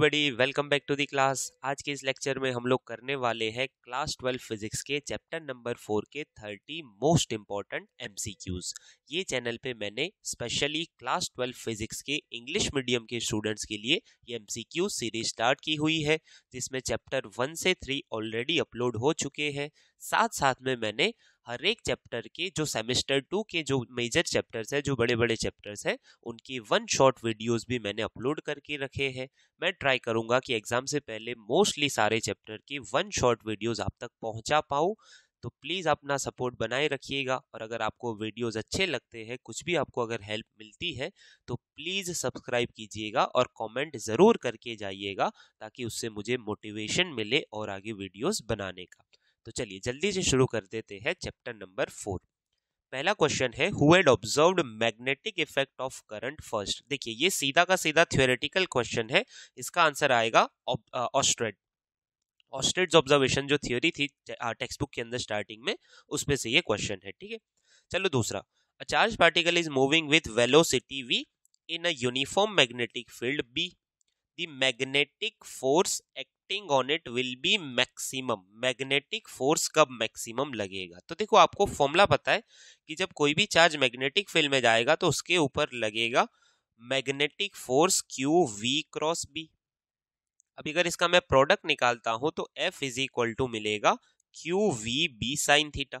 बड़ी welcome back to the class आज के इस लेक्चर में हम लोग करने वाले हैं क्लास ट्वेल्व फिजिक्स के चैप्टर नंबर फोर के थर्टी मोस्ट इम्पॉर्टेंट क्यूज ये चैनल पे मैंने स्पेशली क्लास ट्वेल्व फिजिक्स के इंग्लिश मीडियम के स्टूडेंट्स के लिए ये एमसीक्यू सीरीज स्टार्ट की हुई है जिसमें चैप्टर वन से थ्री ऑलरेडी अपलोड हो चुके हैं साथ साथ में मैंने हर एक चैप्टर के जो सेमेस्टर टू के जो मेजर चैप्टर्स हैं जो बड़े बड़े चैप्टर्स हैं उनकी वन शॉट वीडियोस भी मैंने अपलोड करके रखे हैं मैं ट्राई करूँगा कि एग्ज़ाम से पहले मोस्टली सारे चैप्टर की वन शॉट वीडियोज़ आप तक पहुँचा पाऊँ तो प्लीज़ अपना सपोर्ट बनाए रखिएगा और अगर आपको वीडियोस अच्छे लगते हैं कुछ भी आपको अगर हेल्प मिलती है तो प्लीज़ सब्सक्राइब कीजिएगा और कमेंट ज़रूर करके जाइएगा ताकि उससे मुझे मोटिवेशन मिले और आगे वीडियोस बनाने का तो चलिए जल्दी से शुरू कर देते हैं चैप्टर नंबर फोर पहला क्वेश्चन है who had observed magnetic effect of current first देखिए ये सीधा का सीधा थियोरेटिकल क्वेश्चन है इसका आंसर आएगा ऑस्ट्रेड ऑस्ट्रेड्स ऑब्जर्वेशन जो थियोरी थी टेक्स्ट बुक के अंदर स्टार्टिंग में उसमें से ये क्वेश्चन है ठीक है चलो दूसरा a charge particle is moving with velocity v in a uniform magnetic field B the magnetic force acting on it will be maximum magnetic force कब मैक्सिमम लगेगा तो देखो आपको फॉर्मूला पता है कि जब कोई भी चार्ज मैग्नेटिक फील्ड में जाएगा तो उसके ऊपर लगेगा magnetic force Q v cross B अभी अगर इसका मैं प्रोडक्ट निकालता हूं तो एफ इज इक्वल टू मिलेगा q we B sine theta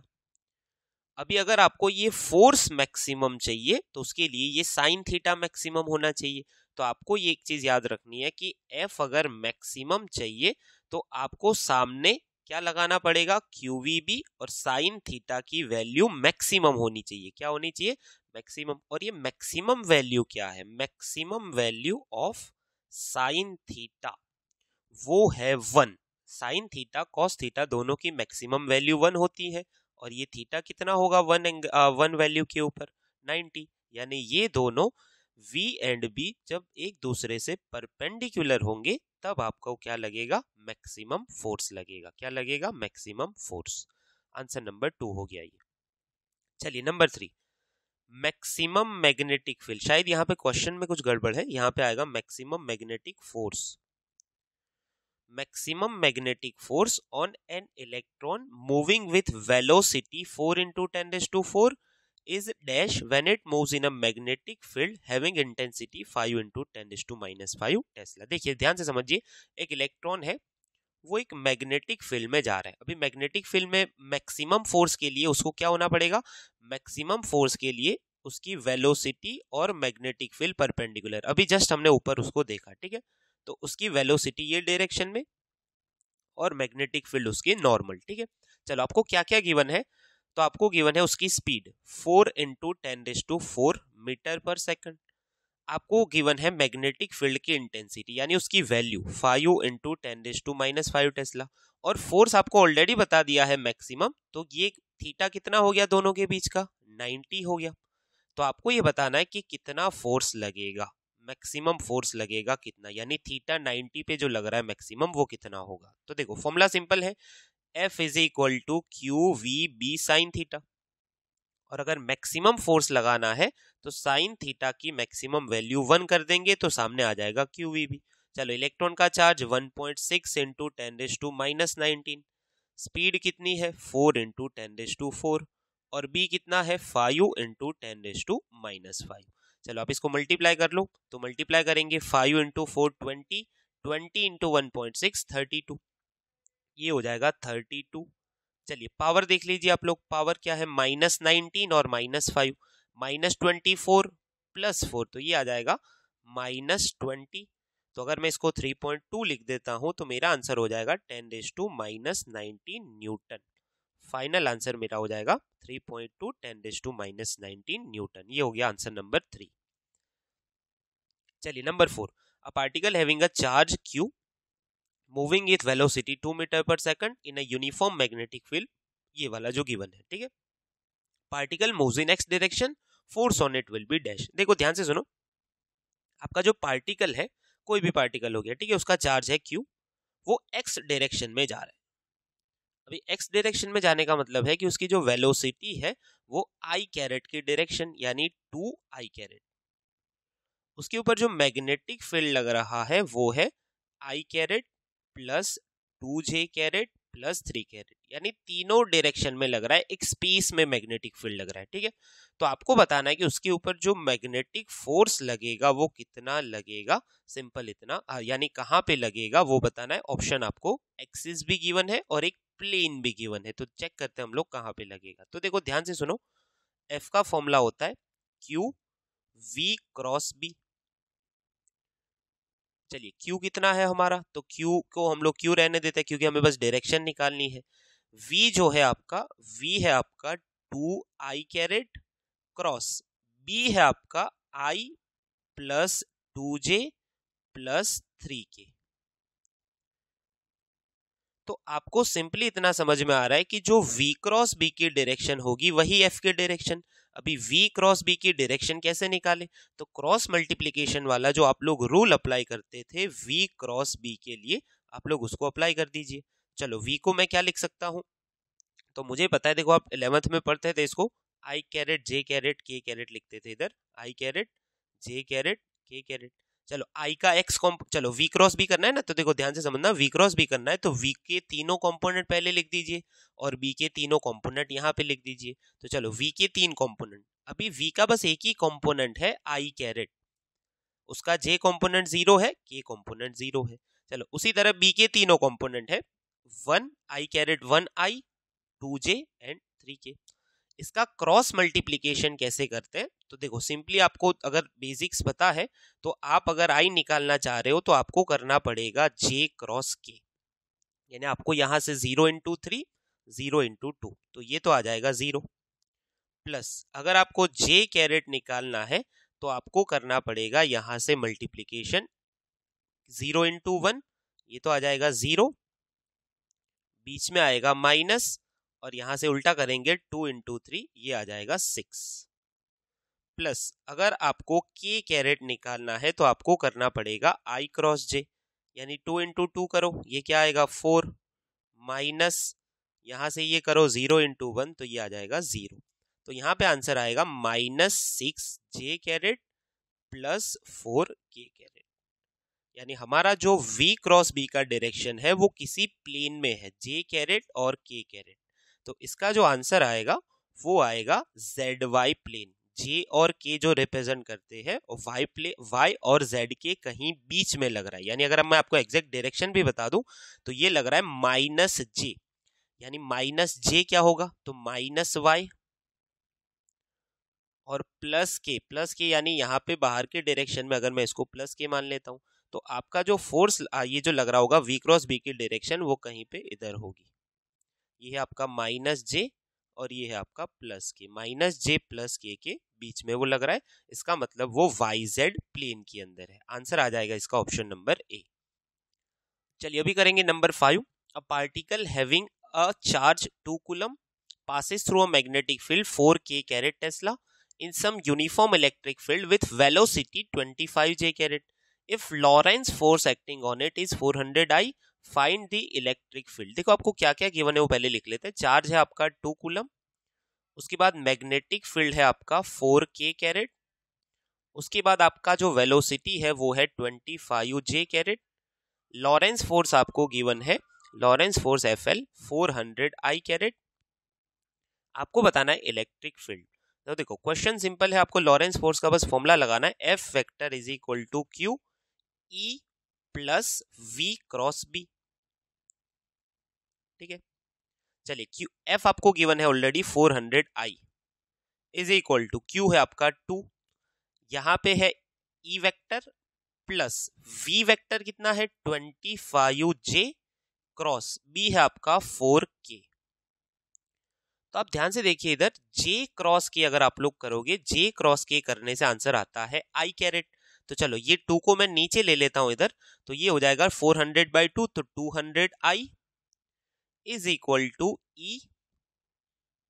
अभी अगर आपको ये फोर्स मैक्सिमम चाहिए तो उसके लिए ये साइन थीटा मैक्सिमम होना चाहिए तो आपको ये एक चीज़ याद रखनी है कि एफ अगर मैक्सिमम चाहिए तो आपको सामने क्या लगाना पड़ेगा क्यू और साइन थीटा की वैल्यू मैक्सिमम होनी चाहिए क्या होनी चाहिए मैक्सिमम और ये मैक्सिमम वैल्यू क्या है maximum value of sine theta वो है one sine theta cos theta दोनों की मैक्सिमम वैल्यू वन होती है और ये थीटा कितना होगा वन एंग, वन वैल्यू के ऊपर नाइन्टी यानी ये दोनों वी एंड बी जब एक दूसरे से परपेंडिकुलर होंगे तब आपको क्या लगेगा मैक्सिमम फोर्स लगेगा क्या लगेगा maximum force answer number two हो गया ये चलिए number three maximum magnetic field शायद यहाँ पे क्वेश्चन में कुछ गड़बड़ है यहाँ पे आएगा maximum magnetic force maximum magnetic force on an electron moving with velocity four into ten raised to four is dash when it moves in a magnetic field having intensity 5 into 10 is to minus 5 tesla देखिए ध्यान से समझिए एक electron है वो एक magnetic field में जा रहा है अभी मैग्नेटिक फील्ड में मैक्सिमम फोर्स के लिए उसको क्या होना पड़ेगा मैक्सिमम फोर्स के लिए उसकी वेलोसिटी और मैग्नेटिक फील्ड परपेंडिकुलर अभी जस्ट हमने ऊपर उसको देखा ठीक है तो उसकी वेलोसिटी ये डायरेक्शन में और मैग्नेटिक फील्ड उसकी नॉर्मल ठीक है चलो आपको क्या क्या गिवन है तो आपको गिवन है उसकी speed four into ten raise to four metre per second आपको गिवन है मैग्नेटिक फील्ड की इंटेंसिटी यानी उसकी value five into ten raise to minus five tesla और फोर्स आपको ऑलरेडी बता दिया है मैक्सिमम तो ये थीटा कितना हो गया दोनों के बीच का 90 हो गया तो आपको ये बताना है कि कितना फोर्स लगेगा मैक्सिमम फोर्स लगेगा कितना यानी थीटा 90 पे जो लग रहा है मैक्सिमम वो कितना होगा तो देखो फॉर्मूला सिंपल है F is equal to q we B sine theta और अगर मैक्सिमम फोर्स लगाना है तो साइन थीटा की मैक्सिमम वैल्यू वन कर देंगे तो सामने आ जाएगा क्यू वी बी चलो इलेक्ट्रॉन का charge one point six into ten raise to minus nineteen speed कितनी है four into ten raise to four और बी कितना है five into ten raise to minus five चलो आप इसको मल्टीप्लाई कर लो तो मल्टीप्लाई करेंगे five into four twenty twenty into one point six thirty two ये हो जाएगा थर्टी टू चलिए पावर देख लीजिए आप लोग पावर क्या है माइनस नाइनटीन और minus five minus twenty four plus four तो ये आ जाएगा माइनस ट्वेंटी तो अगर मैं इसको थ्री पॉइंट टू लिख देता हूँ तो मेरा आंसर हो जाएगा ten raise to minus nineteen newton final answer मेरा हो जाएगा three point two ten raise to minus nineteen newton ये हो गया आंसर नंबर थ्री चलिए number four a particle having a charge q moving with velocity two metre per second in a uniform magnetic field ये वाला जो given है ठीक है particle move in x direction force on it will be dash देखो ध्यान से सुनो आपका जो पार्टिकल है कोई भी पार्टिकल हो गया ठीक है उसका चार्ज है क्यू वो एक्स डायरेक्शन में जा रहा है अभी एक्स डायरेक्शन में जाने का मतलब है कि उसकी जो वेलोसिटी है वो आई कैरेट की डायरेक्शन यानी टू आई कैरेट उसके ऊपर जो मैग्नेटिक फील्ड लग रहा है वो है i caret plus two j caret plus three caret यानी तीनों डायरेक्शन में लग रहा है एक स्पेस में मैग्नेटिक फील्ड लग रहा है ठीक है तो आपको बताना है कि उसके ऊपर जो मैग्नेटिक फोर्स लगेगा वो कितना लगेगा सिंपल इतना यानी कहाँ पे लगेगा वो बताना है ऑप्शन आपको एक्सिस भी गिवन है और एक प्लेन भी गिवन है तो चेक करते हैं हम लोग कहाँ पे लगेगा तो देखो ध्यान से सुनो एफ का फॉर्मूला होता है क्यू वी क्रॉस बी चलिए क्यू कितना है हमारा तो क्यू को हम लोग क्यू रहने देते हैं क्योंकि हमें बस डायरेक्शन निकालनी है वी जो है आपका वी है आपका two i caret cross B है आपका i plus two j plus three k तो आपको सिंपली इतना समझ में आ रहा है कि जो v क्रॉस b की डायरेक्शन होगी वही f की डायरेक्शन अभी v क्रॉस b की डायरेक्शन कैसे निकाले तो क्रॉस मल्टीप्लीकेशन वाला जो आप लोग रूल अप्लाई करते थे v क्रॉस b के लिए आप लोग उसको अप्लाई कर दीजिए चलो v को मैं क्या लिख सकता हूँ तो मुझे पता है देखो आप इलेवंथ में पढ़ते थे इसको i caret j caret k caret लिखते थे इधर i caret j caret k caret चलो आई का एक्स कॉम्प चलो वी क्रॉस भी करना है ना तो देखो ध्यान से समझना वी क्रॉस भी करना है तो वी के तीनों कंपोनेंट पहले लिख दीजिए और बी के तीनों कंपोनेंट यहाँ पे लिख दीजिए तो चलो वी के तीन कंपोनेंट अभी वी का बस एक ही कंपोनेंट है आई कैरेट उसका जे कंपोनेंट जीरो है के कॉम्पोनेंट जीरो है चलो उसी तरह बी के तीनों कॉम्पोनेंट है one i caret one i two j and three k इसका क्रॉस मल्टीप्लीकेशन कैसे करते हैं तो देखो सिंपली आपको अगर बेसिक्स पता है तो आप अगर आई निकालना चाह रहे हो तो आपको करना पड़ेगा जे क्रॉस के यानी आपको यहां से zero into three zero into two तो ये तो आ जाएगा जीरो प्लस अगर आपको जे कैरेट निकालना है तो आपको करना पड़ेगा यहां से मल्टीप्लीकेशन जीरो इंटू वन ये तो आ जाएगा जीरो बीच में आएगा माइनस और यहां से उल्टा करेंगे टू इंटू थ्री ये आ जाएगा सिक्स प्लस अगर आपको के कैरेट निकालना है तो आपको करना पड़ेगा आई क्रॉस जे यानी टू इंटू टू करो ये क्या आएगा फोर माइनस यहां से ये करो जीरो इंटू वन तो ये आ जाएगा जीरो तो यहाँ पे आंसर आएगा minus six j caret plus four k caret यानी हमारा जो वी क्रॉस बी का डायरेक्शन है वो किसी प्लेन में है जे कैरेट और के कैरेट तो इसका जो आंसर आएगा वो आएगा जेड वाई प्लेन जे और के जो रिप्रेजेंट करते हैं वाई प्ले वाई और जेड के कहीं बीच में लग रहा है यानी अगर मैं आपको एग्जैक्ट डायरेक्शन भी बता दूं तो ये लग रहा है माइनस जे यानी माइनस जे क्या होगा तो माइनस वाई और प्लस के प्लस के यानी यहाँ पे बाहर के डायरेक्शन में अगर मैं इसको प्लस के मान लेता हूँ तो आपका जो फोर्स ये जो लग रहा होगा वी क्रॉस बी की डायरेक्शन वो कहीं पे इधर होगी ये है आपका माइनस जे और ये है आपका प्लस के माइनस जे प्लस के के बीच में वो लग रहा है इसका मतलब वो वाई जेड प्लेन के अंदर है आंसर आ जाएगा इसका ऑप्शन नंबर ए चलिए अभी करेंगे number five a particle having a charge two coulomb four k caret tesla in some uniform electric field with velocity twenty five j caret if Lorentz force acting on it is four hundred i find the electric field देखो आपको क्या क्या given है वो पहले लिख लेते हैं चार्ज है आपका टू कूलम उसके बाद मैग्नेटिक फील्ड है आपका फोर के कैरेट उसके बाद आपका जो वेलोसिटी है वो है twenty five j caret Lorentz force आपको गिवन है Lorentz force F L four hundred i caret आपको बताना है इलेक्ट्रिक फील्ड तो देखो क्वेश्चन सिंपल है आपको लॉरेंस फोर्स का बस फॉर्मूला लगाना है F vector is equal to Q E plus we cross B ठीक है चलिए क्यू एफ आपको गिवन है already four hundred i is equal to q है आपका टू यहां पे है E vector plus v vector कितना है twenty five j cross B है आपका फोर के तो आप ध्यान से देखिए इधर जे क्रॉस के अगर आप लोग करोगे जे क्रॉस के करने से आंसर आता है आई कैरेट तो चलो ये टू को मैं नीचे ले लेता हूं इधर तो ये हो जाएगा फोर हंड्रेड बाई टू तो two hundred i is equal to E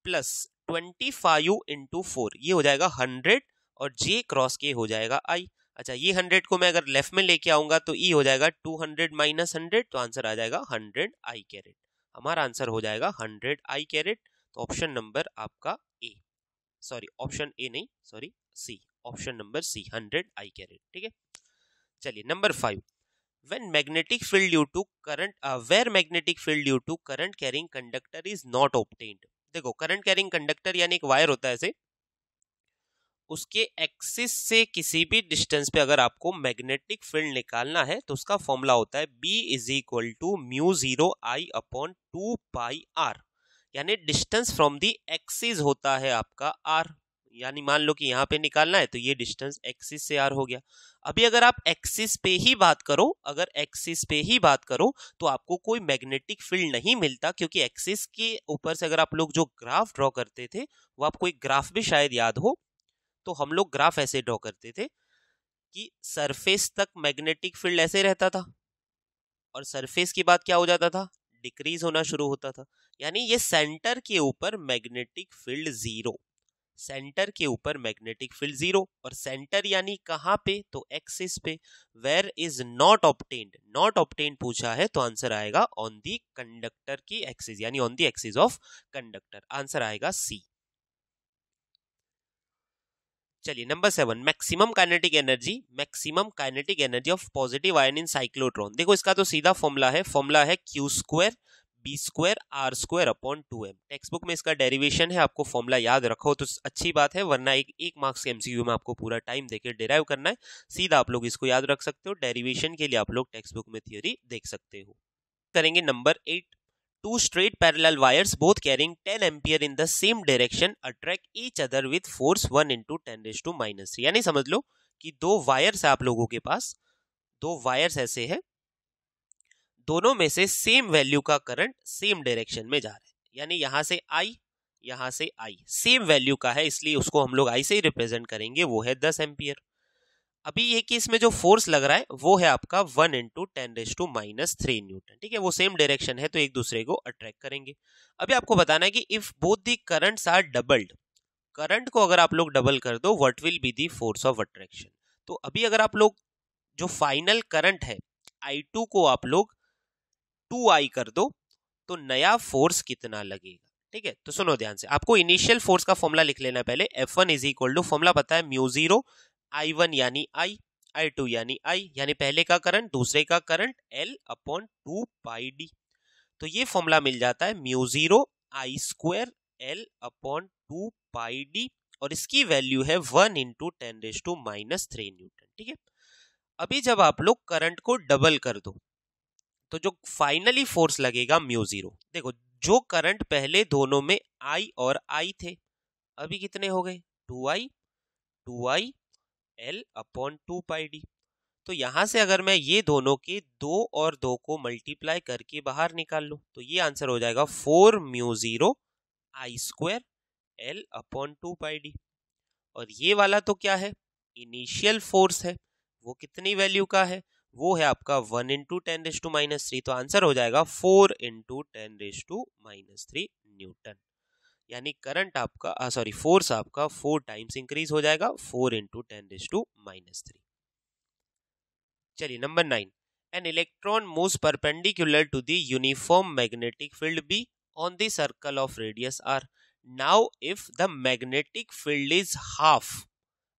plus twenty five into four ये हो जाएगा हंड्रेड और जे क्रॉस के हो जाएगा आई अच्छा ये हंड्रेड को मैं अगर लेफ्ट में लेके आऊंगा तो ई e हो जाएगा टू हंड्रेड माइनस हंड्रेड तो आंसर आ जाएगा हंड्रेड आई कैरेट हमारा आंसर हो जाएगा हंड्रेड आई कैरेट तो ऑप्शन नंबर आपका ए सॉरी ऑप्शन ए नहीं sorry C option number C hundred i caret ठीक है चलिए number five when magnetic field due to current where magnetic field due to current carrying conductor is not not देखो current carrying conductor यानी एक wire होता है ऐसे उसके एक्सिस से किसी भी डिस्टेंस पे अगर आपको मैग्नेटिक फील्ड निकालना है तो उसका फॉर्मूला होता है B is equal to mu zero I upon two pi r यानी डिस्टेंस फ्रॉम दी एक्सिस होता है आपका आर यानी मान लो कि यहाँ पे निकालना है तो ये डिस्टेंस एक्सिस से आर हो गया अभी अगर आप एक्सिस पे ही बात करो अगर एक्सिस पे ही बात करो तो आपको कोई मैग्नेटिक फील्ड नहीं मिलता क्योंकि एक्सिस के ऊपर से अगर आप लोग जो ग्राफ ड्रॉ करते थे वो आपको एक ग्राफ भी शायद याद हो तो हम लोग ग्राफ ऐसे ड्रॉ करते थे कि सरफेस तक मैग्नेटिक फील्ड ऐसे रहता था और सरफेस की बात क्या हो जाता था डिक्रीज होना शुरू होता था यानी ये सेंटर के ऊपर मैग्नेटिक फील्ड जीरो सेंटर के ऊपर मैग्नेटिक फील्ड जीरो और सेंटर यानी कहाँ पे तो एक्सिस पे where is not obtained not obtained पूछा है तो आंसर आएगा ऑन दी कंडक्टर की एक्सिस यानी on the axis of conductor answer आएगा सी चलिए number seven maximum kinetic energy maximum kinetic energy of positive ion in cyclotron देखो इसका तो सीधा फॉर्मूला है फॉर्मूला है Q square B square R square upon two M textbook में इसका डेरिवेशन है आपको फॉर्मुला याद रखो तो अच्छी बात है वरना एक एक मार्क्स के एमसीक्यू में आपको पूरा टाइम देकर डेराइव करना है सीधा आप लोग इसको याद रख सकते हो डेरिवेशन के लिए आप लोग टेक्स्ट बुक में थियोरी देख सकते हो करेंगे number eight two straight parallel wires both carrying 10 ampere in the same direction attract each other with force 1 ten 10 to minus three यानी समझ लो कि दो वायर्स है आप लोगों के पास दो वायर्स ऐसे हैं दोनों में से सेम वैल्यू का करंट सेम डायरेक्शन में जा रहा है यानी यहां से आई यहां से आई सेम वैल्यू का है इसलिए उसको हम लोग आई से ही रिप्रेजेंट करेंगे वो है दस एम्पियर अभी ये कि इसमें जो फोर्स लग रहा है वो है आपका one into ten raise to minus three newton ठीक है वो सेम डायरेक्शन है तो एक दूसरे को अट्रैक्ट करेंगे अभी आपको बताना है कि if both the currents are doubled current को अगर आप लोग डबल कर दो what will be the force of attraction तो अभी अगर आप लोग जो फाइनल करंट है आई टू को आप लोग टू आई कर दो तो नया फोर्स कितना लगेगा ठीक है तो सुनो ध्यान से आपको इनिशियल फोर्स का फॉर्मूला लिख लेना पहले F one is equal to formula पता है म्यू जीरो आई वन यानी आई आई टू यानी आई यानी पहले का करंट दूसरे का current L upon two pi D तो ये फॉर्मूला मिल जाता है mu zero I square L upon two pi D और इसकी वैल्यू है one into ten raise to minus three newton ठीक है अभी जब आप लोग करंट को डबल कर दो तो जो फाइनली फोर्स लगेगा म्यू जीरो देखो जो करंट पहले दोनों में आई और आई थे अभी कितने हो गए two I two I L upon two pi D तो यहां से अगर मैं ये दोनों के दो और दो को मल्टीप्लाई करके बाहर निकाल लूँ तो ये आंसर हो जाएगा four mu zero I square L upon two pi D और ये वाला तो क्या है इनिशियल फोर्स है वो कितनी वैल्यू का है वो है आपका one into ten raise to minus three तो आंसर हो जाएगा four into ten raise to minus three newton यानी करंट आपका सॉरी फोर्स आपका फोर टाइम्स इंक्रीज हो जाएगा four into ten raise to minus three चलिए number nine an electron moves perpendicular to the uniform magnetic field B on the circle of radius R now if the magnetic field is half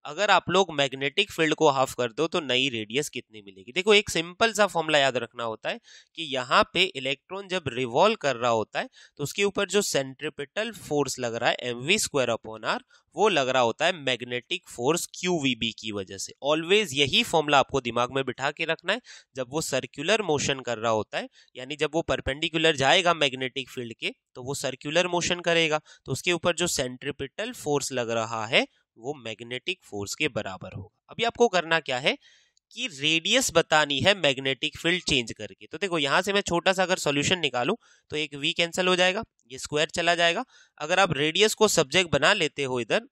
अगर आप लोग magnetic field को half कर दो तो नई radius कितनी मिलेगी देखो एक सिंपल सा फॉर्मूला याद रखना होता है कि यहाँ पे इलेक्ट्रॉन जब रिवॉल्व कर रहा होता है तो उसके ऊपर जो सेंट्रिपिटल फोर्स लग रहा है M V square upon R वो लग रहा होता है magnetic force Q we B की वजह से ऑलवेज यही फॉर्मूला आपको दिमाग में बिठा के रखना है जब वो सर्क्यूलर मोशन कर रहा होता है यानी जब वो परपेंडिकुलर जाएगा मैग्नेटिक फील्ड के तो वो सर्क्यूलर मोशन करेगा तो उसके ऊपर जो सेंट्रिपिटल फोर्स लग रहा है वो मैग्नेटिक फोर्स के बराबर होगा अभी आपको करना क्या है कि रेडियस बतानी है मैग्नेटिक फील्ड चेंज करके तो देखो यहाँ से मैं छोटा सा अगर सॉल्यूशन निकालूं तो एक वी कैंसिल हो जाएगा ये स्क्वायर चला जाएगा अगर आप रेडियस को सब्जेक्ट बना लेते हो इधर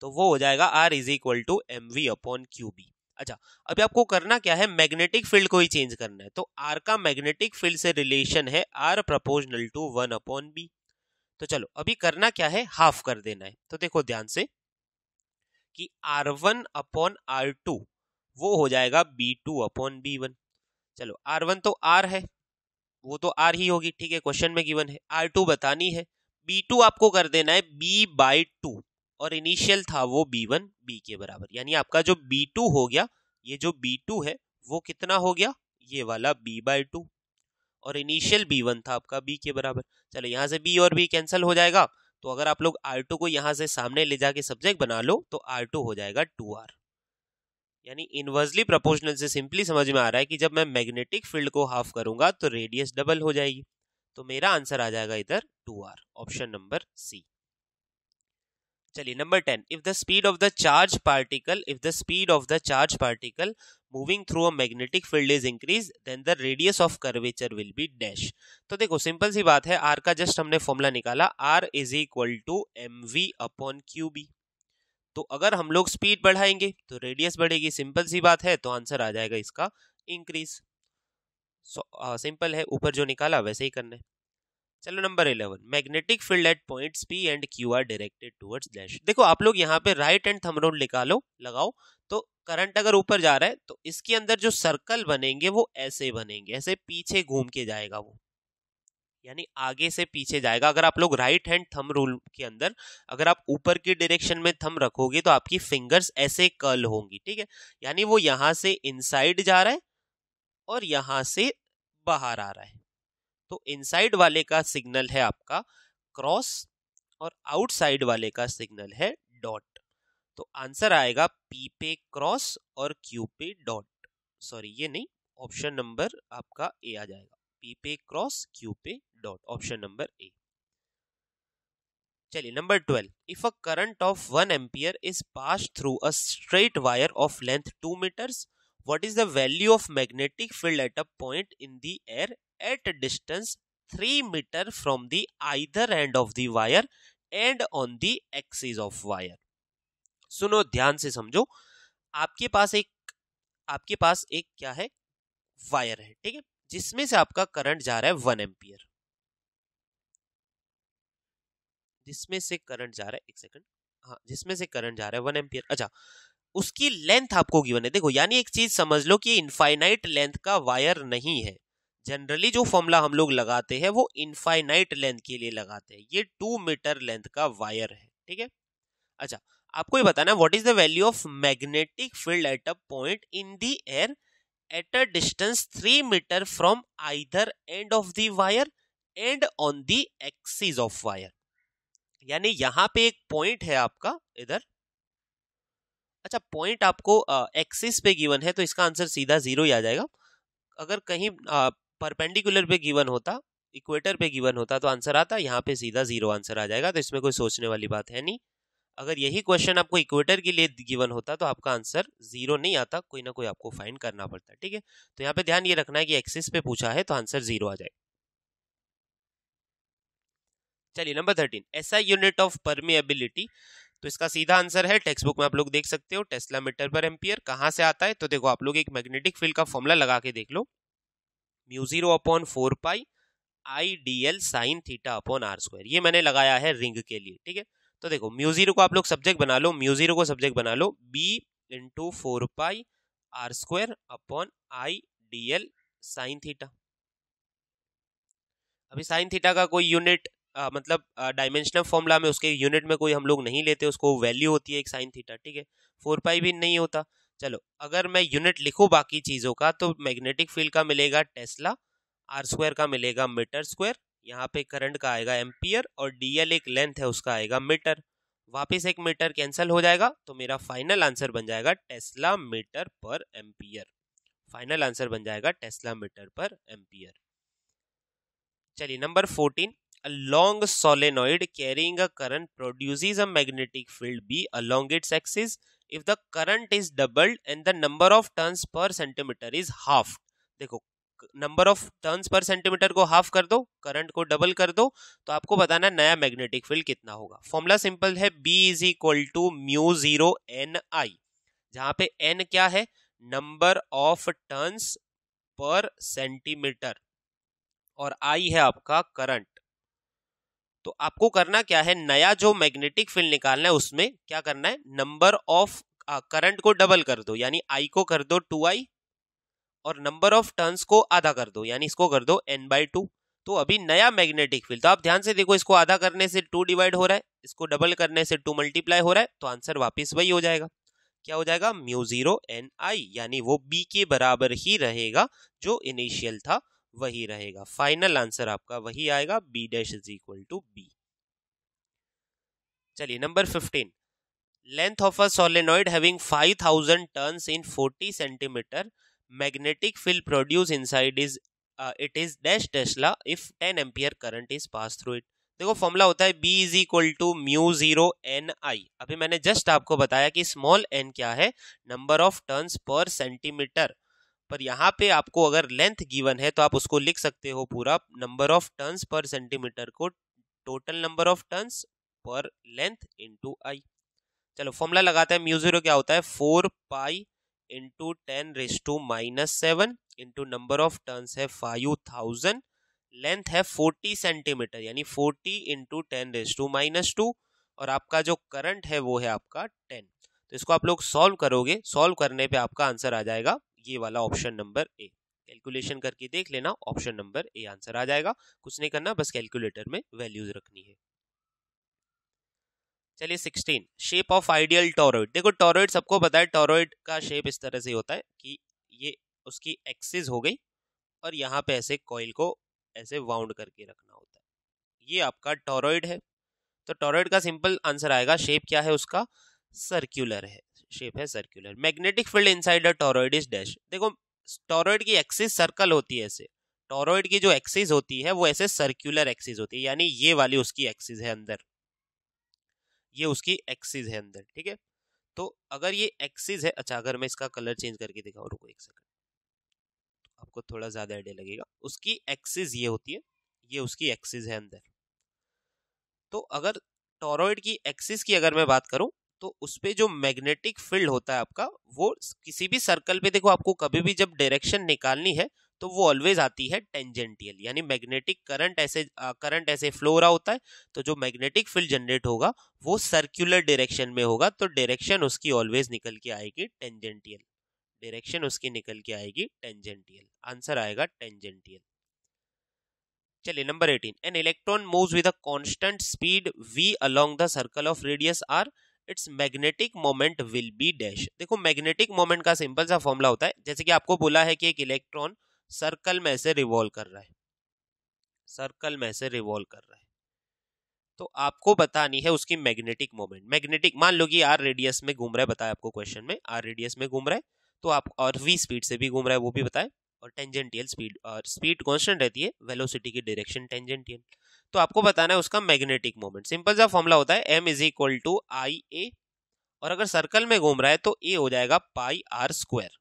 तो वो हो जाएगा R is equal to M V upon Q B अच्छा अभी आपको करना क्या है मैग्नेटिक फील्ड को ही चेंज करना है तो आर का मैग्नेटिक फील्ड से रिलेशन है R proportional to one upon B तो चलो अभी करना क्या है हाफ कर देना है तो देखो ध्यान से कि R one upon R two वो हो जाएगा B two upon B one चलो आर वन तो आर है वो तो आर ही होगी ठीक है क्वेश्चन में गिवन है आर टू बतानी है बी टू आपको कर देना है बी बाई टू और इनिशियल था वो बी वन बी के बराबर यानी आपका जो बी टू हो गया ये जो बी टू है वो कितना हो गया ये वाला बी बाई टू और इनिशियल बी वन था आपका बी के बराबर चलो यहाँ से बी और बी कैंसिल हो जाएगा तो अगर आप लोग आर टू को यहां से सामने ले जाके सब्जेक्ट बना लो तो आर टू हो जाएगा टू आर यानी इनवर्सली प्रोपोर्शनल से सिंपली समझ में आ रहा है कि जब मैं मैग्नेटिक फील्ड को हाफ करूंगा तो रेडियस डबल हो जाएगी तो मेरा आंसर आ जाएगा इधर two R option number C चलिए number ten if the speed of the charge particle if the speed of the charge particle moving through a magnetic field is increase then the radius of curvature will be dash तो देखो simple सी बात है are का just हमने formula निकाला R is equal to M V upon Q B तो अगर हम लोग स्पीड बढ़ाएंगे तो रेडियस बढ़ेगी सिंपल सी बात है तो आंसर आ जाएगा इसका इंक्रीज सो सिंपल है ऊपर जो निकाला वैसे ही करना है चलो number eleven magnetic field at points P and Q are directed towards dash देखो आप लोग यहाँ पे राइट एंड थम रोड निकालो लगाओ तो करंट अगर ऊपर जा रहा है तो इसके अंदर जो सर्कल बनेंगे वो ऐसे बनेंगे ऐसे पीछे घूम के जाएगा वो यानी आगे से पीछे जाएगा अगर आप लोग राइट हैंड थम रूल के अंदर अगर आप ऊपर की डायरेक्शन में थम रखोगे तो आपकी फिंगर्स ऐसे कर्ल होंगी ठीक है यानी वो यहाँ से इनसाइड जा रहा है और यहाँ से बाहर आ रहा है तो इनसाइड वाले का सिग्नल है आपका क्रॉस और आउटसाइड वाले का सिग्नल है डॉट तो आंसर आएगा पी पे क्रॉस और क्यू पे डॉट सॉरी ये नहीं ऑप्शन नंबर आपका ए आ जाएगा पी पे क्रॉस क्यू पे डॉट ऑप्शन नंबर ए चलिए number twelve if a current of one ampere is pass through a straight wire of length two metres what is the value of magnetic field at a point in the air at a distance three metre from the either end of the wire and on the axis of wire सुनो ध्यान से समझो आपके पास एक आपके पास एक क्या है वायर है ठीक है जिसमें से आपका करंट जा रहा है वन एम्पियर जिसमें से करंट जा रहा है एक सेकंड हाँ जिसमें से करंट जा रहा है वन एम्पियर अच्छा उसकी लेंथ आपको गिवन है देखो यानी एक चीज समझ लो कि इनफाइनाइट लेंथ का वायर नहीं है जनरली जो फॉर्मूला हम लोग लगाते हैं वो इनफाइनाइट लेंथ के लिए लगाते हैं ये टू मीटर लेंथ का वायर है ठीक है अच्छा आपको ये बताना what is the value of magnetic field at a point in the air at a distance three metre from either end of the wire and on the axis of wire यानी यहां पे एक पॉइंट है आपका इधर अच्छा point आपको axis पे गिवन है तो इसका आंसर सीधा जीरो ही आ जाएगा अगर कहीं परपेंडिकुलर पे गिवन होता इक्वेटर पे गिवन होता तो आंसर आता यहाँ पे सीधा जीरो आंसर आ जाएगा तो इसमें कोई सोचने वाली बात है नहीं अगर यही क्वेश्चन आपको इक्वेटर के लिए गिवन होता तो आपका आंसर जीरो नहीं आता कोई ना कोई आपको फाइंड करना पड़ता ठीक है तो यहाँ पे ध्यान ये रखना है कि एक्सिस पे पूछा है तो आंसर जीरो आ जाए चलिए नंबर थर्टीन ऐसा यूनिट ऑफ परमिएबिलिटी तो इसका सीधा आंसर है टेक्स्ट बुक में आप लोग देख सकते हो टेस्ला मीटर पर एम्पियर कहाँ से आता है तो देखो आप लोग एक मैग्नेटिक फील्ड का फॉर्मूला लगा के देख लो mu zero upon four pi I D L sine theta upon R square ये मैंने लगाया है रिंग के लिए ठीक है तो देखो म्यू जीरो को आप लोग सब्जेक्ट बना लो म्यू जीरो को सब्जेक्ट बना लो B into four pi R square upon I D L sine theta अभी साइन थीटा का कोई यूनिट आ, मतलब डायमेंशनल फॉर्मूला में उसके यूनिट में कोई हम लोग नहीं लेते उसको वैल्यू होती है एक साइन थीटा ठीक है फोर पाई भी नहीं होता चलो अगर मैं यूनिट लिखूं बाकी चीज़ों का तो मैग्नेटिक फील्ड का मिलेगा टेस्ला आर स्क्वायर का मिलेगा मीटर स्क्वायर यहाँ पे करंट का आएगा एम्पियर और डीएल एक लेंथ है उसका आएगा मीटर वापस एक मीटर कैंसिल हो जाएगा तो मेरा फाइनल आंसर बन जाएगा tesla metre per ampere final answer बन जाएगा टेस्ला मीटर पर एम्पियर चलिए number fourteen a long solenoid carrying a current produces a magnetic field B along its axis if the current is doubled and the number of turns per centimetre is half देखो number of turns per centimetre को half कर दो current को double कर दो तो आपको बताना है नया मैग्नेटिक फील्ड कितना होगा फॉर्मूला सिंपल है B is equal to mu zero N I जहां पे एन क्या है number of turns per centimetre और आई है आपका करंट तो आपको करना क्या है नया जो मैग्नेटिक फील्ड निकालना है उसमें क्या करना है नंबर ऑफ करंट को डबल कर दो यानी आई को कर दो टू आई और नंबर ऑफ टर्न्स को आधा कर दो यानी इसको कर दो एन बाई टू तो अभी नया मैग्नेटिक फील्ड तो आप ध्यान से देखो इसको आधा करने से टू डिवाइड हो रहा है इसको डबल करने से टू मल्टीप्लाई हो रहा है तो आंसर वापस वही हो जाएगा क्या हो जाएगा म्यू जीरो एन आई यानी वो बी के बराबर ही रहेगा जो इनिशियल था वही रहेगा फाइनल आंसर आपका वही आएगा B dash is equal to B चलिए number fifteen length of a solenoid having five thousand turns in forty centimetre magnetic field produced inside is uh, it is dash tesla if 10 ampere current is passed through it देखो formula होता है B is equal to mu zero N I अभी मैंने just आपको बताया कि small N क्या है number of turns per centimetre पर यहाँ पे आपको अगर लेंथ गिवन है तो आप उसको लिख सकते हो पूरा number of turns per centimetre को total number of turns per length into I चलो फॉर्मूला लगाते हैं म्यू जीरो क्या होता है four pi into ten raise to minus seven into number of turns है फाइव थाउजेंड लेंथ है forty centimetre यानी forty into ten raise to minus two और आपका जो करंट है वो है आपका टेन तो इसको आप लोग सॉल्व करोगे सॉल्व करने पे आपका आंसर आ जाएगा ये वाला ऑप्शन नंबर ए कैलकुलेशन करके देख लेना ऑप्शन नंबर ए आंसर आ जाएगा कुछ नहीं करना बस कैलकुलेटर में वैल्यूज रखनी है चलिए sixteen shape of ideal toroid देखो टॉरोइड सबको पता है टॉरोइड का शेप इस तरह से होता है कि ये उसकी एक्सिस हो गई और यहाँ पे ऐसे कॉयल को ऐसे वाउंड करके रखना होता है ये आपका टॉरोइड है तो टॉरोइड का सिंपल आंसर आएगा शेप क्या है उसका सर्क्यूलर है शेप है circular magnetic field inside toroid is dash देखो टॉरोइड की एक्सिस सर्कल होती है ऐसे टॉरोइड की जो एक्सिस होती है वो ऐसे सर्क्यूलर एक्सिस होती है यानी ये वाली उसकी एक्सिस है अंदर ये उसकी एक्सिस है अंदर ठीक है तो अगर ये एक्सिस है अच्छा अगर मैं इसका कलर चेंज करके दिखाऊँ रुको एक सेकंड तो आपको थोड़ा ज़्यादा आइडिया लगेगा उसकी एक्सिस ये होती है ये उसकी एक्सिस है अंदर तो अगर टॉरोइड की एक्सिस की अगर मैं बात करूँ तो उस पर जो मैग्नेटिक फील्ड होता है आपका वो किसी भी सर्कल पे देखो आपको कभी भी जब डायरेक्शन निकालनी है तो वो ऑलवेज आती है टेंजेंटियल यानी मैग्नेटिक करंट ऐसे करंट ऐसे फ्लो रहा होता है तो जो मैग्नेटिक फील्ड जनरेट होगा वो सर्कुलर डायरेक्शन में होगा तो डायरेक्शन उसकी ऑलवेज निकल के आएगी टेंजेंटियल डायरेक्शन उसकी निकल के आएगी टेंजेंटियल आंसर आएगा टेंजेंटियल चलिए number eighteen an electron move with a constant speed V along the circle of radius R its magnetic moment will be dash देखो मैग्नेटिक मोमेंट का सिंपल सा फॉर्मूला होता है जैसे कि आपको बोला है कि एक इलेक्ट्रॉन सर्कल में से रिवॉल्व कर रहा है सर्कल में से रिवॉल्व कर रहा है तो आपको बतानी है उसकी मैग्नेटिक मोमेंट मैग्नेटिक मान लो कि आर रेडियस में घूम रहा है बताया आपको क्वेश्चन में आर रेडियस में घूम रहा है तो आप और वी स्पीड से भी घूम रहा है वो भी बताएं और टेंजेंटियल स्पीड और स्पीड कॉन्स्टेंट रहती है वेलोसिटी की डायरेक्शन टेंजेंटियल तो आपको बताना है उसका मैग्नेटिक मोमेंट सिंपल सा फॉर्मूला होता है M is equal to I A और अगर सर्कल में घूम रहा है तो ए हो जाएगा पाई आर स्क्वायर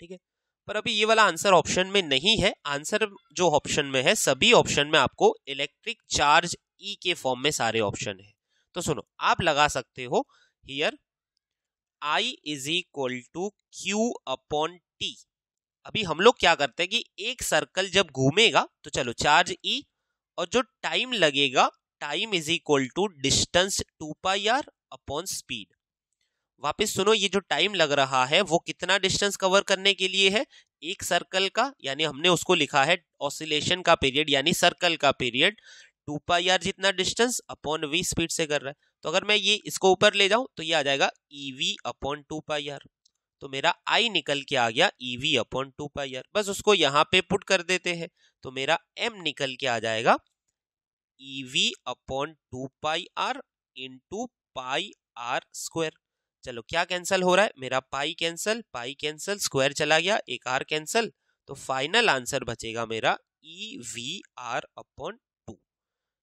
ठीक है पर अभी ये वाला आंसर ऑप्शन में नहीं है आंसर जो ऑप्शन में है सभी ऑप्शन में आपको इलेक्ट्रिक चार्ज ई के फॉर्म में सारे ऑप्शन है तो सुनो आप लगा सकते हो here I is equal to Q upon T अभी हम लोग क्या करते हैं कि एक सर्कल जब घूमेगा तो चलो चार्ज ई e, और जो टाइम लगेगा time is equal to distance two pi R upon speed वापस सुनो ये जो टाइम लग रहा है वो कितना डिस्टेंस कवर करने के लिए है एक सर्कल का यानी हमने उसको लिखा है ऑसिलेशन का पीरियड यानी सर्कल का पीरियड टू पाई आर जितना डिस्टेंस अपॉन वी स्पीड से कर रहा है तो अगर मैं ये इसको ऊपर ले जाऊं तो ये आ जाएगा E V upon two pi R तो मेरा आई निकल के आ गया E V upon two pi R बस उसको यहाँ पे पुट कर देते हैं तो मेरा एम निकल के आ जाएगा E V upon two pi R in two pi R square चलो क्या कैंसिल हो रहा है मेरा pi cancel pi cancel square चला गया एक आर कैंसिल तो फाइनल आंसर बचेगा मेरा E V R upon two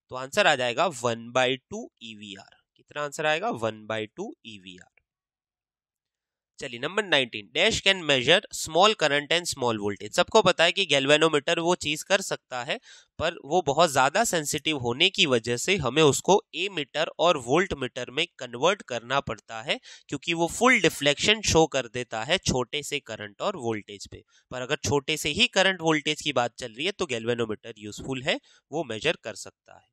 तो आंसर आ जाएगा one by two E V R कितना आंसर आएगा one by two E V R चलिए number nineteen dash can measure small current and small voltage सबको पता है कि गैल्वेनोमीटर वो चीज़ कर सकता है पर वो बहुत ज़्यादा सेंसिटिव होने की वजह से हमें उसको ए मीटर और वोल्ट मीटर में कन्वर्ट करना पड़ता है क्योंकि वो फुल डिफ्लेक्शन शो कर देता है छोटे से करंट और वोल्टेज पे पर अगर छोटे से ही करंट वोल्टेज की बात चल रही है तो गैल्वेनोमीटर यूजफुल है वो मेजर कर सकता है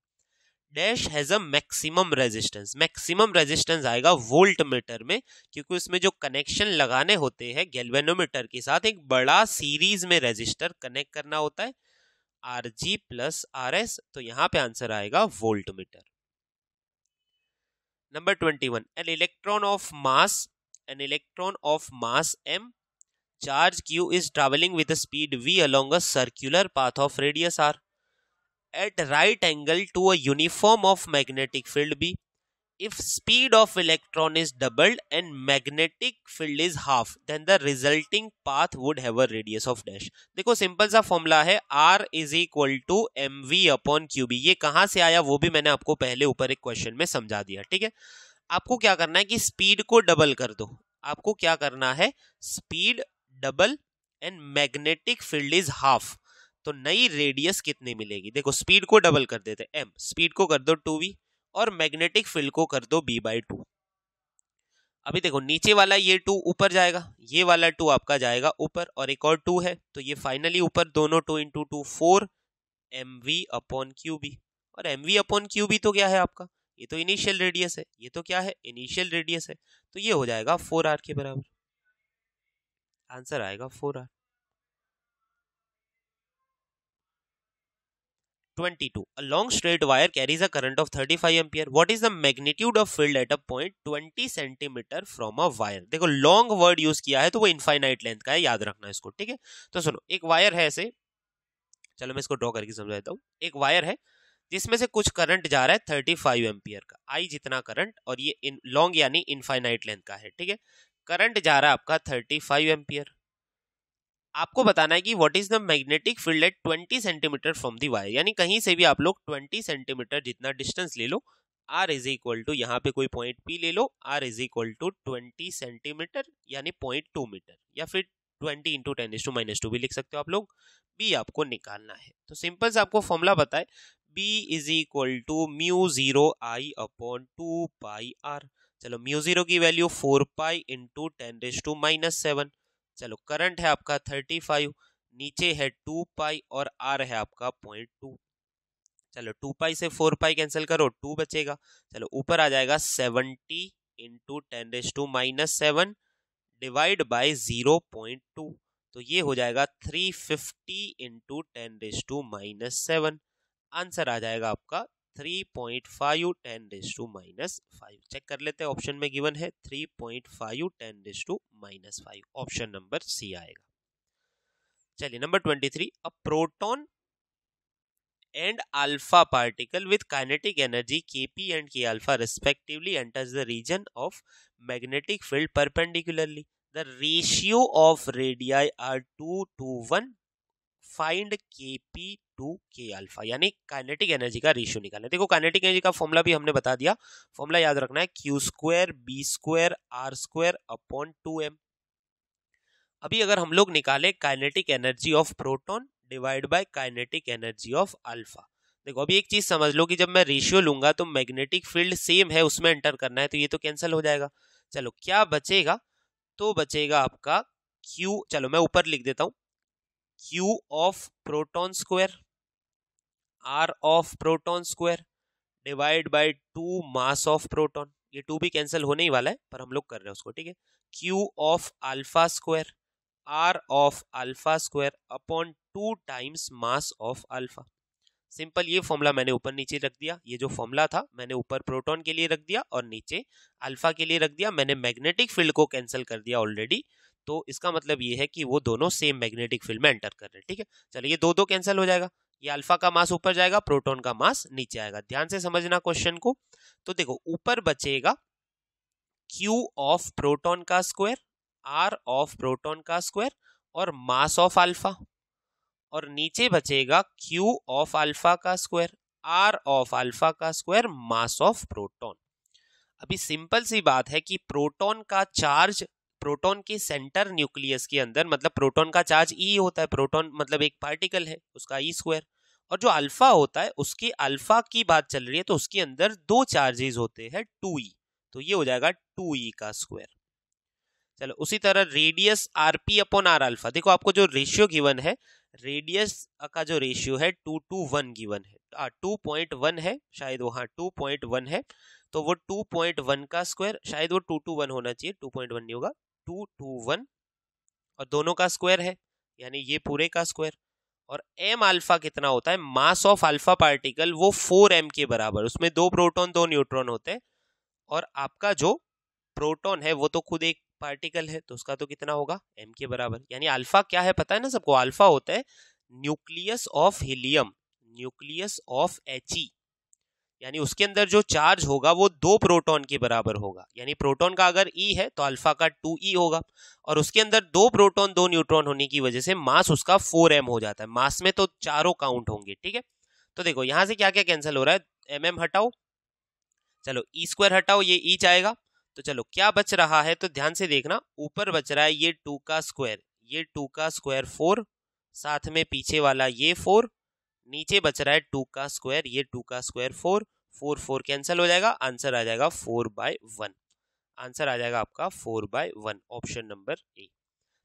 dash has a maximum resistance maximum resistance आएगा वोल्ट मीटर में क्योंकि उसमें जो कनेक्शन लगाने होते हैं गैल्वेनोमीटर के साथ एक बड़ा सीरीज में रेजिस्टर कनेक्ट करना होता है R G plus R S तो यहाँ पे आंसर आएगा voltmeter number twenty one an electron of mass an electron of mass M charge Q is travelling with speed V along a circular path of radius R at right angle to a uniform of magnetic field B if speed of electron is doubled and magnetic field is half then the resulting path would have a radius of dash देखो simple सा formula है R is equal to M V upon Q B ये कहां से आया वो भी मैंने आपको पहले ऊपर एक क्वेश्चन में समझा दिया ठीक है आपको क्या करना है कि स्पीड को डबल कर दो आपको क्या करना है speed double and magnetic field is half तो नई रेडियस कितनी मिलेगी देखो स्पीड को डबल कर देते एम स्पीड को कर दो टू वी और मैग्नेटिक फील्ड को कर दो बी बाई टू अभी देखो नीचे वाला ये टू ऊपर जाएगा ये वाला टू आपका जाएगा ऊपर और एक और टू है तो ये फाइनली ऊपर दोनों two into two four M V upon Q B और M V upon Q B तो क्या है आपका ये तो इनिशियल रेडियस है ये तो क्या है इनिशियल रेडियस है तो ये हो जाएगा फोर आर के बराबर आंसर आएगा four R 22. A long straight wire carries a current of 35 ampere. What is the magnitude of field at a point 20 centimetre from a wire देखो लॉन्ग वर्ड यूज किया है तो वो इनफाइनाइट लेंथ का है याद रखना इसको ठीक है तो सुनो एक वायर है ऐसे चलो मैं इसको ड्रॉ करके समझा देता हूँ एक वायर है जिसमें से कुछ करंट जा रहा है थर्टी फाइव एम्पियर का आई जितना करंट और ये इन लॉन्ग यानी इनफाइनाइट लेंथ का है ठीक है करंट जा रहा है आपका थर्टी फाइव एम्पियर आपको बताना है कि what is the magnetic field at twenty centimetre from the wire यानी कहीं से भी आप लोग ट्वेंटी सेंटीमीटर जितना डिस्टेंस ले लो आर इज इक्वल टू यहाँ पे कोई पॉइंट पी ले लो R is equal to twenty centimetre यानी पॉइंट टू मीटर या फिर twenty into ten is to minus two भी लिख सकते हो आप लोग बी आपको निकालना है तो सिंपल से आपको फॉर्मूला बताए B is equal to mu zero I upon two pi R चलो म्यू जीरो की value four pi into ten is to minus seven चलो करंट है आपका थर्टी फाइव नीचे है टू पाई और आर है आपका पॉइंट टू चलो टू पाई से फोर पाई कैंसिल करो टू बचेगा चलो ऊपर आ जाएगा seventy into ten raise to minus seven divide by zero point two तो ये हो जाएगा three fifty into ten raise to minus seven answer आ जाएगा आपका three point five ten raise to minus five check कर लेते हैं ऑप्शन में गिवन है three point five ten raise to minus five option number C आएगा चलिए number twenty three a proton and alpha particle with kinetic energy K P and K alpha respectively enters the region of magnetic field perpendicularly the ratio of radii are two to one find K P to K alpha यानी kinetic energy का ratio निकालना देखो kinetic energy का formula भी हमने बता दिया formula याद रखना है Q square B square R square upon two M अभी अगर हम लोग निकाले kinetic energy of proton divide by kinetic energy of alpha देखो अभी एक चीज समझ लो कि जब मैं रेशियो लूंगा तो मैग्नेटिक फील्ड सेम है उसमें एंटर करना है तो ये तो कैंसिल हो जाएगा चलो क्या बचेगा तो बचेगा आपका क्यू चलो मैं ऊपर लिख देता हूँ q of proton square r of proton square divide by 2 mass of proton ये टू भी कैंसिल होने ही वाला है पर हम लोग कर रहे हैं उसको ठीक है q of alpha square r of alpha square upon 2 times mass of alpha simple ये फॉर्मूला मैंने ऊपर नीचे रख दिया ये जो फॉर्मूला था मैंने ऊपर प्रोटॉन के लिए रख दिया और नीचे अल्फा के लिए रख दिया मैंने मैग्नेटिक फील्ड को कैंसिल कर दिया ऑलरेडी तो इसका मतलब ये है कि वो दोनों सेम मैग्नेटिक फील्ड में एंटर कर रहे हैं ठीक है चलिए ये दो दो कैंसिल हो जाएगा ये अल्फा का मास ऊपर जाएगा प्रोटोन का मास नीचे आएगा ध्यान से समझना क्वेश्चन को तो देखो ऊपर बचेगा क्यू ऑफ प्रोटोन का स्क्वायर आर ऑफ प्रोटोन का स्क्वायर और मास ऑफ अल्फा और नीचे बचेगा क्यू ऑफ अल्फा का स्क्वायर आर ऑफ अल्फा का स्क्वायर मास ऑफ प्रोटोन अभी सिंपल सी बात है कि प्रोटॉन का चार्ज प्रोटॉन के सेंटर न्यूक्लियस के अंदर मतलब प्रोटॉन का चार्ज ई e होता है प्रोटॉन मतलब एक पार्टिकल है उसका ई e स्क्वायर और जो अल्फा होता है उसके अल्फा की बात चल रही है तो उसके अंदर दो चार्जेस होते हैं टू ई e। तो ये हो जाएगा टू ई e का स्क्वायर चलो उसी तरह radius R P upon R alpha देखो आपको जो रेशियो गिवन है रेडियस का जो रेशियो है टू टू वन गिवन है टू पॉइंट वन है शायद वो हाँ टू पॉइंट वन है तो वो टू पॉइंट वन का स्क्वायर शायद वो टू टू वन होना चाहिए टू पॉइंट वन नहीं होगा टू टू वन और दोनों का स्क्वायर है यानी ये पूरे का स्क्वायर और एम अल्फा कितना होता है मास ऑफ अल्फा पार्टिकल वो फोर एम के बराबर उसमें दो प्रोटॉन दो न्यूट्रॉन होते हैं और आपका जो प्रोटॉन है वो तो खुद एक पार्टिकल है तो उसका तो कितना होगा एम के बराबर यानी अल्फा क्या है पता है ना सबको अल्फा होता है nucleus of helium nucleus of H E यानी उसके अंदर जो चार्ज होगा वो दो प्रोटॉन के बराबर होगा यानी प्रोटॉन का अगर ई e है तो अल्फा का टू ई e होगा और उसके अंदर दो प्रोटॉन दो न्यूट्रॉन होने की वजह से मास उसका फोर एम हो जाता है मास में तो चारों काउंट होंगे ठीक है तो देखो यहां से क्या क्या कैंसिल हो रहा है एम एम हटाओ चलो ई e स्क्वायर हटाओ ये ईच e आएगा तो चलो क्या बच रहा है तो ध्यान से देखना ऊपर बच रहा है ये टू का स्क्वायर ये टू का स्क्वायर फोर साथ में पीछे वाला ये फोर नीचे बच रहा है टू का स्क्वायर ये टू का square four four four cancel हो जाएगा आंसर आ जाएगा फोर बाय वन आंसर आ जाएगा आपका four by one option number A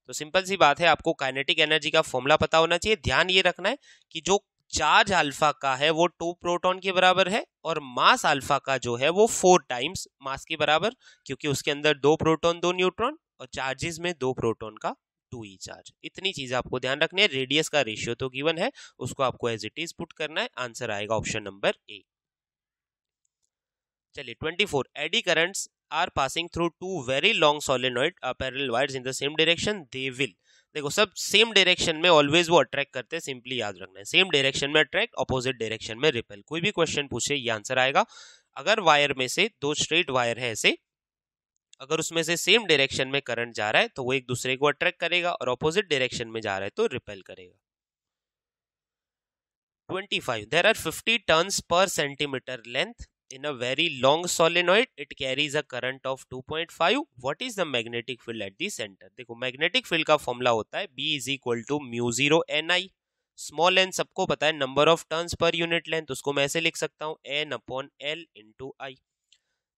तो सिंपल सी बात है आपको काइनेटिक एनर्जी का फॉर्मूला पता होना चाहिए ध्यान ये रखना है कि जो चार्ज अल्फा का है वो टू प्रोटॉन के बराबर है और मास अल्फा का जो है वो फोर टाइम्स मास के बराबर क्योंकि उसके अंदर दो प्रोटॉन दो न्यूट्रॉन और चार्जेस में दो प्रोटॉन का टू ई चार्ज इतनी चीज आपको ध्यान रखनी है रेडियस का रेशियो तो गिवन है उसको आपको एज इट इज पुट करना है आंसर आएगा ऑप्शन नंबर ए चलिए ट्वेंटी फोर एडी currents are passing through two very long solenoid parallel wires in the same direction they will देखो सब सेम डायरेक्शन में ऑलवेज वो अट्रैक्ट करते हैं सिंपली याद रखना है सेम डायरेक्शन में अट्रैक्ट अपोजिट डायरेक्शन में रिपेल कोई भी क्वेश्चन पूछे ये आंसर आएगा अगर वायर में से दो स्ट्रेट वायर है ऐसे अगर उसमें से सेम डायरेक्शन में करंट जा रहा है तो वो एक दूसरे को अट्रैक्ट करेगा और ऑपोजिट डायरेक्शन में जा रहा है तो रिपेल करेगा 25 there are 50 turns per centimeter length in a very long solenoid it carries a current of 2.5 what is the magnetic field at the center देखो magnetic field का फॉर्मूला होता है b is equal to mu zero ni small N सबको पता है number of turns per unit length उसको मैं ऐसे लिख सकता हूँ N upon L into I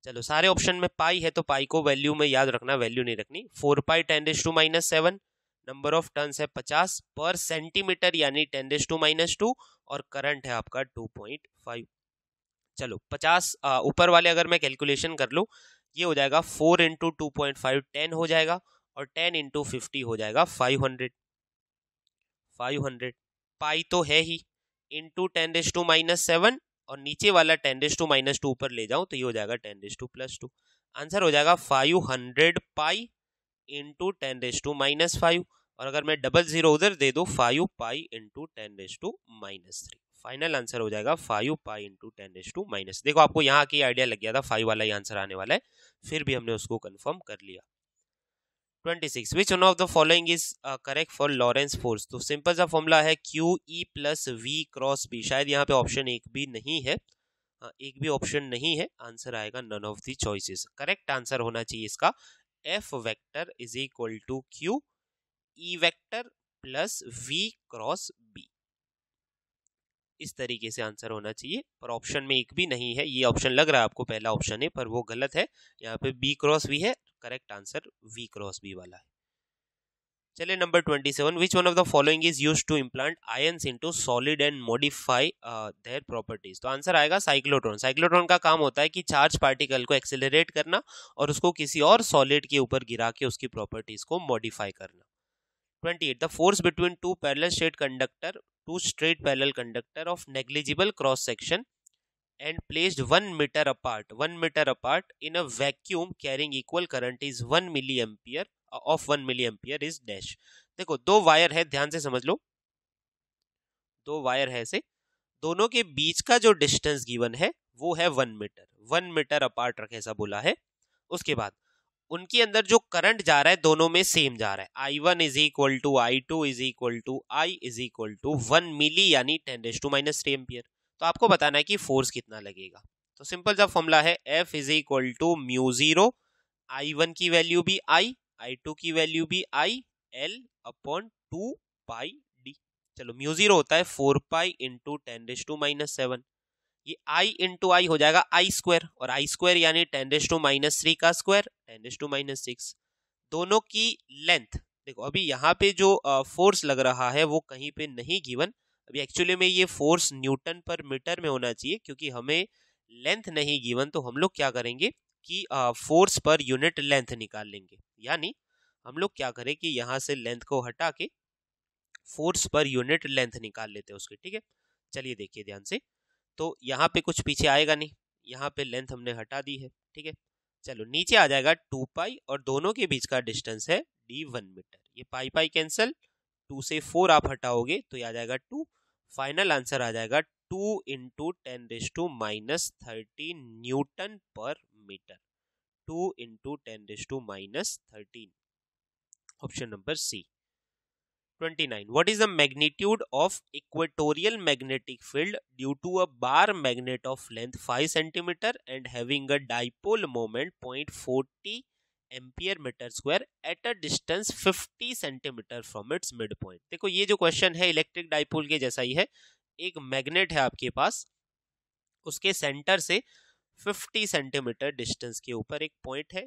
चलो सारे ऑप्शन में पाई है तो पाई को वैल्यू में याद रखना वैल्यू नहीं रखनी four pi ten raise to minus seven number of turns है पचास पर सेंटीमीटर यानी ten raise to minus two और करंट है आपका टू पॉइंट फाइव चलो पचास ऊपर वाले अगर मैं कैलकुलेशन कर लूँ ये हो जाएगा four into two point five ten हो जाएगा और टेन इंटू फिफ्टी हो जाएगा five hundred five hundred pi तो है ही into ten raise to minus seven और नीचे वाला ten raise to minus two ऊपर ले जाऊं तो ये हो जाएगा ten raise to plus two answer हो जाएगा five hundred pi into ten raise to minus five और अगर मैं डबल जीरो उधर दे दो five pi into ten raise to minus three final answer हो जाएगा five pi into ten raise to minus देखो आपको यहाँ की आइडिया लग गया था फाइव वाला ही आंसर आने वाला है फिर भी हमने उसको कन्फर्म कर लिया twenty six which one of the following is correct for Lorentz force तो सिंपल सा फॉर्मूला है Q E plus we cross B शायद यहाँ पे ऑप्शन एक भी नहीं है हाँ, एक भी ऑप्शन नहीं है आंसर आएगा none of the choices correct answer होना चाहिए इसका F vector is equal to Q E vector plus we cross B इस तरीके से आंसर होना चाहिए पर ऑप्शन में एक भी नहीं है ये ऑप्शन लग रहा है आपको पहला ऑप्शन है पर वो गलत है यहाँ पे बी क्रॉस वी है correct answer V cross B वाला है चलिए number twenty seven which one of the following is use to implant ions into solid and modify their properties तो आंसर आएगा साइक्लोट्रॉन साइक्लोट्रॉन का काम होता है कि चार्ज पार्टिकल को एक्सेलरेट करना और उसको किसी और सॉलिड के ऊपर गिरा के उसकी प्रॉपर्टीज को मॉडिफाई करना twenty eight the force between two parallel straight conductor two straight parallel conductor of negligible cross section and placed 1 meter apart 1 meter apart in a vacuum carrying equal current is 1 milliampere uh, of 1 milliampere is dash देखो दो wire है ध्यान से समझ लो दो wire है ऐसे दोनों के बीच का जो डिस्टेंस गिवन है वो है one metre one metre apart रखे ऐसा बोला है उसके बाद उनके अंदर जो करंट जा रहा है दोनों में सेम जा रहा है I one is equal to I two is equal to I is equal to one milli यानी ten raise to minus three ampere तो आपको बताना है कि फोर्स कितना लगेगा तो सिंपल सा फॉर्मूला है F is equal to mu zero I one की वैल्यू भी आई आई टू की वैल्यू भी I L upon two pi D चलो म्यू जीरो होता है four pi into ten raise to minus seven ये आई इंटू आई हो जाएगा आई स्क्वायर और आई स्क्वायर यानी ten raise to minus three का square ten raise to minus six दोनों की लेंथ देखो अभी यहाँ पे जो फोर्स लग रहा है वो कहीं पे नहीं गिवन अभी एक्चुअली में ये फोर्स न्यूटन पर मीटर में होना चाहिए क्योंकि हमें लेंथ नहीं गिवन तो हम लोग क्या करेंगे कि फोर्स पर यूनिट लेंथ निकाल लेंगे यानी हम लोग क्या करें कि यहाँ से लेंथ को हटा के फोर्स पर यूनिट लेंथ निकाल लेते हैं उसके ठीक है चलिए देखिए ध्यान से तो यहाँ पे कुछ पीछे आएगा नहीं यहाँ पे लेंथ हमने हटा दी है ठीक है चलो नीचे आ जाएगा टू पाई और दोनों के बीच का डिस्टेंस है डी वन मीटर ये पाई पाई कैंसिल टू से फोर आप हटाओगे तो ये आ जाएगा टू फाइनल आंसर आ जाएगा two into ten raise to minus thirteen newton per metre two into ten raise to minus thirteen option number C twenty nine what is the magnitude of equatorial magnetic field due to a bar magnet of length five centimetre and having a dipole moment point forty ampere metre square at a distance 50 centimetre from its mid point देखो ये जो question है electric dipole के जैसा ही है एक magnet है आपके पास उसके सेंटर से 50 सेंटीमीटर डिस्टेंस के ऊपर एक पॉइंट है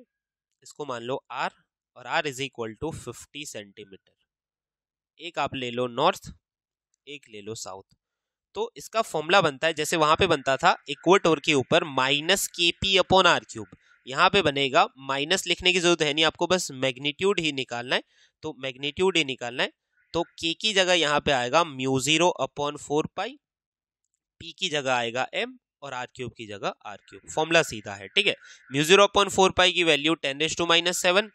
इसको मान लो आर और R is equal to fifty centimetre एक आप ले लो नॉर्थ एक ले लो साउथ तो इसका फॉर्मूला बनता है जैसे वहां पे बनता था इक्वेटोर के ऊपर माइनस के पी अपॉन आर क्यूब यहाँ पे बनेगा माइनस लिखने की जरूरत है नहीं आपको बस मैग्नीट्यूड ही निकालना है तो मैग्नीट्यूड ही निकालना है तो के की जगह यहाँ पे आएगा mu zero upon four pi P की जगह आएगा एम और आर क्यूब की जगह आर क्यूब फॉर्मूला सीधा है ठीक है mu zero upon four pi की value ten raise to minus seven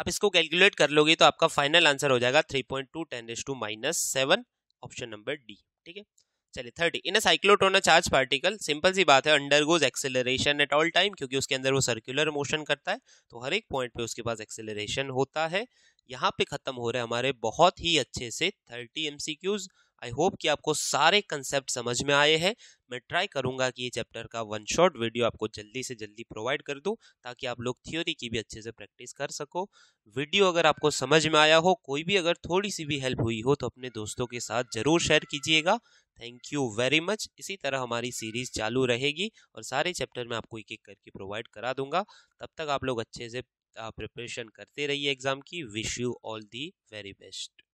आप इसको कैलकुलेट कर लोगे तो आपका फाइनल आंसर हो जाएगा three point two ten raise to minus seven option number D ठीक है चलिए thirty in a cyclotron charge particle simple सी बात है undergoes acceleration at all time क्योंकि उसके अंदर वो सर्कुलर मोशन करता है तो हर एक पॉइंट पे उसके पास एक्सेलरेशन होता है यहाँ पे खत्म हो रहे हमारे बहुत ही अच्छे से thirty M C Qs I hope कि आपको सारे कंसेप्ट समझ में आए हैं मैं ट्राई करूंगा कि ये चैप्टर का वन शॉट वीडियो आपको जल्दी से जल्दी प्रोवाइड कर दूं ताकि आप लोग थ्योरी की भी अच्छे से प्रैक्टिस कर सको वीडियो अगर आपको समझ में आया हो कोई भी अगर थोड़ी सी भी हेल्प हुई हो तो अपने दोस्तों के साथ ज़रूर शेयर कीजिएगा थैंक यू वेरी मच इसी तरह हमारी सीरीज़ चालू रहेगी और सारे चैप्टर मैं आपको एक एक करके प्रोवाइड करा दूंगा तब तक आप लोग अच्छे से प्रिपरेशन करते रहिए एग्ज़ाम की wish you all the very best